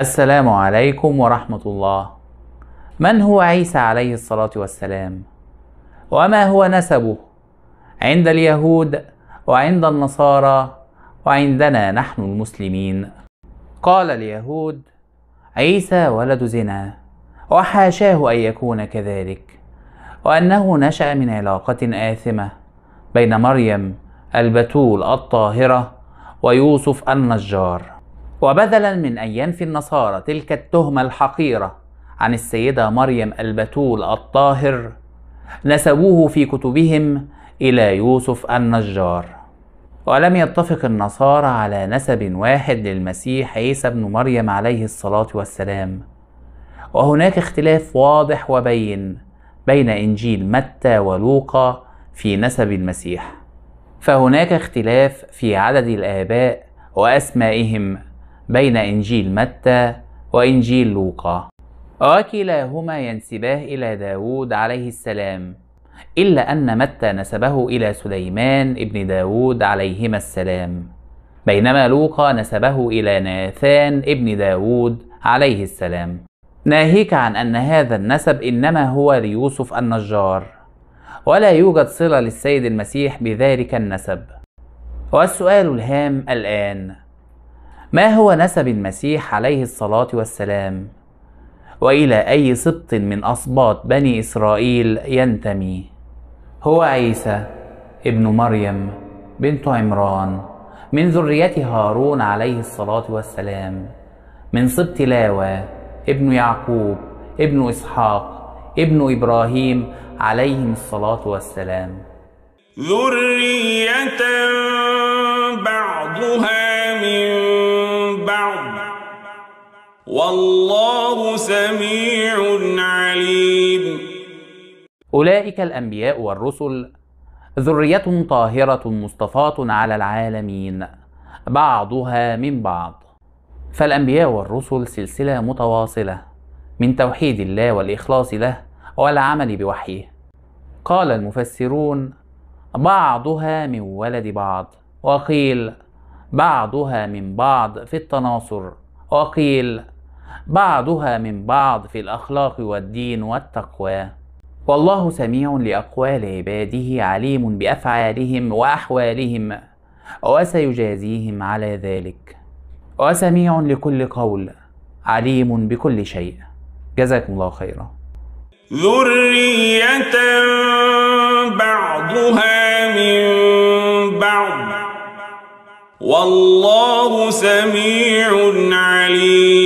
السلام عليكم ورحمة الله. من هو عيسى عليه الصلاة والسلام؟ وما هو نسبه؟ عند اليهود وعند النصارى وعندنا نحن المسلمين. قال اليهود: عيسى ولد زنا، وحاشاه أن يكون كذلك، وأنه نشأ من علاقة آثمة بين مريم البتول الطاهرة ويوسف النجار. وبدلا من أن ينفي النصارى تلك التهمة الحقيرة عن السيدة مريم البتول الطاهر نسبوه في كتبهم إلى يوسف النجار ولم يتفق النصارى على نسب واحد للمسيح عيسى بن مريم عليه الصلاة والسلام وهناك اختلاف واضح وبين بين إنجيل متى ولوقا في نسب المسيح فهناك اختلاف في عدد الآباء وأسمائهم بين إنجيل متى وإنجيل لوقا وكلاهما ينسباه إلى داود عليه السلام إلا أن متى نسبه إلى سليمان ابن داود عليهما السلام بينما لوقا نسبه إلى ناثان ابن داود عليه السلام ناهيك عن أن هذا النسب إنما هو ليوسف النجار ولا يوجد صلة للسيد المسيح بذلك النسب والسؤال الهام الآن ما هو نسب المسيح عليه الصلاة والسلام؟ وإلى أي سبط من أسباط بني إسرائيل ينتمي؟ هو عيسى ابن مريم بنت عمران من ذرية هارون عليه الصلاة والسلام من سبط لاوى ابن يعقوب ابن إسحاق ابن إبراهيم عليهم الصلاة والسلام ذرية والله سميع عليم أولئك الأنبياء والرسل ذرية طاهرة مصطفاة على العالمين بعضها من بعض فالأنبياء والرسل سلسلة متواصلة من توحيد الله والإخلاص له والعمل بوحيه قال المفسرون بعضها من ولد بعض وقيل بعضها من بعض في التناصر وقيل بعضها من بعض في الأخلاق والدين والتقوى والله سميع لأقوال عباده عليم بأفعالهم وأحوالهم وسيجازيهم على ذلك وسميع لكل قول عليم بكل شيء جزاكم الله خيرا ذرية والله سميع عليم